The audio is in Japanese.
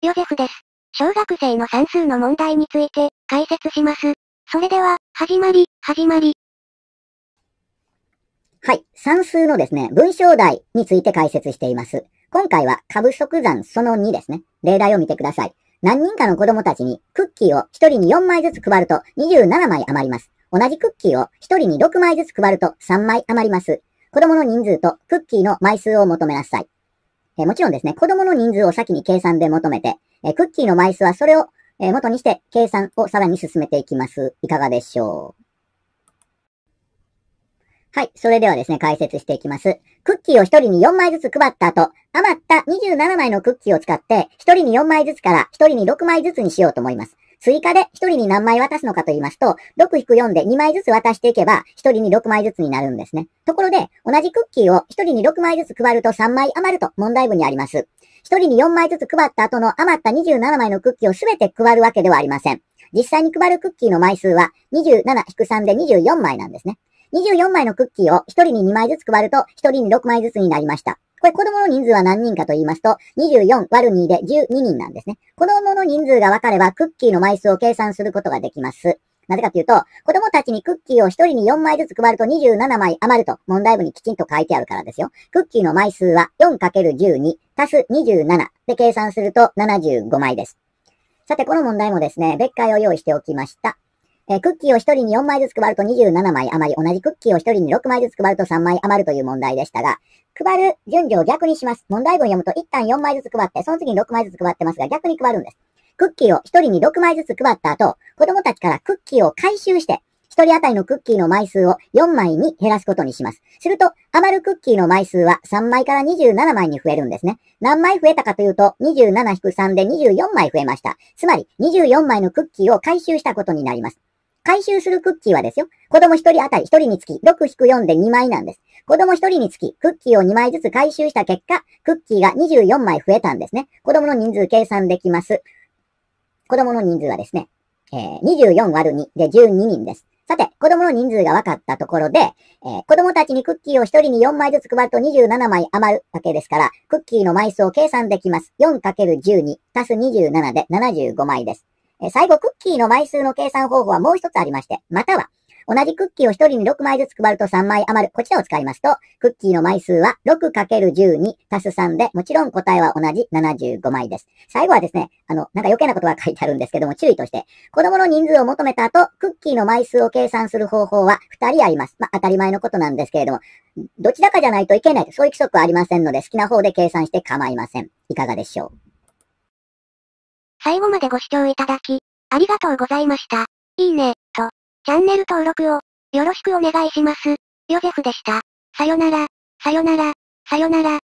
ヨゼフです。小学生の算数の問題について解説します。それでは、始まり、始まり。はい。算数のですね、文章題について解説しています。今回は、株即算その2ですね。例題を見てください。何人かの子供たちにクッキーを1人に4枚ずつ配ると27枚余ります。同じクッキーを1人に6枚ずつ配ると3枚余ります。子供の人数とクッキーの枚数を求めなさい。えもちろんですね、子供の人数を先に計算で求めて、えクッキーの枚数はそれを、え元にして計算をさらに進めていきます。いかがでしょうはい。それではですね、解説していきます。クッキーを1人に4枚ずつ配った後、余った27枚のクッキーを使って、1人に4枚ずつから1人に6枚ずつにしようと思います。追加で1人に何枚渡すのかと言いますと、6-4で2枚ずつ渡していけば、1人に6枚ずつになるんですね。ところで、同じクッキーを1人に6枚ずつ配ると3枚余ると問題文にあります。1人に4枚ずつ配った後の余った27枚のクッキーを全て配るわけではありません。実際に配るクッキーの枚数は27-3で24枚なんですね。24枚のクッキーを1人に2枚ずつ配ると、1人に6枚ずつになりました。これ子供の人数は何人かと言いますと、24÷2 で12人なんですね。子供の人数が分かれば、クッキーの枚数を計算することができます。なぜかというと、子供たちにクッキーを1人に4枚ずつ配ると27枚余ると問題文にきちんと書いてあるからですよ。クッキーの枚数は 4×12 足す27で計算すると75枚です。さて、この問題もですね、別解を用意しておきました。えクッキーを1人に4枚ずつ配ると27枚余り、同じクッキーを1人に6枚ずつ配ると3枚余るという問題でしたが、配る順序を逆にします。問題文読むと一旦4枚ずつ配って、その次に6枚ずつ配ってますが、逆に配るんです。クッキーを1人に6枚ずつ配った後、子供たちからクッキーを回収して、1人当たりのクッキーの枚数を4枚に減らすことにします。すると、余るクッキーの枚数は3枚から27枚に増えるんですね。何枚増えたかというと、27-3で24枚増えました。つまり、24枚のクッキーを回収したことになります。回収するクッキーはですよ、子供1人当たり1人につき6-4で2枚なんです。子供1人につきクッキーを2枚ずつ回収した結果、クッキーが24枚増えたんですね。子供の人数計算できます。子供の人数はですね、えー、24÷2 で12人です。さて、子供の人数が分かったところで、えー、子供たちにクッキーを1人に4枚ずつ配ると27枚余るわけですから、クッキーの枚数を計算できます。4×12 足す27で75枚です。え最後、クッキーの枚数の計算方法はもう一つありまして、または、同じクッキーを1人に6枚ずつ配ると3枚余る。こちらを使いますと、クッキーの枚数は 6×12 足す3で、もちろん答えは同じ75枚です。最後はですね、あの、なんか余計なことが書いてあるんですけども、注意として、子供の人数を求めた後、クッキーの枚数を計算する方法は2人あります。まあ、当たり前のことなんですけれども、どちらかじゃないといけないそういう規則はありませんので、好きな方で計算して構いません。いかがでしょう最後までご視聴いただき、ありがとうございました。いいね、と、チャンネル登録を、よろしくお願いします。ヨゼフでした。さよなら、さよなら、さよなら。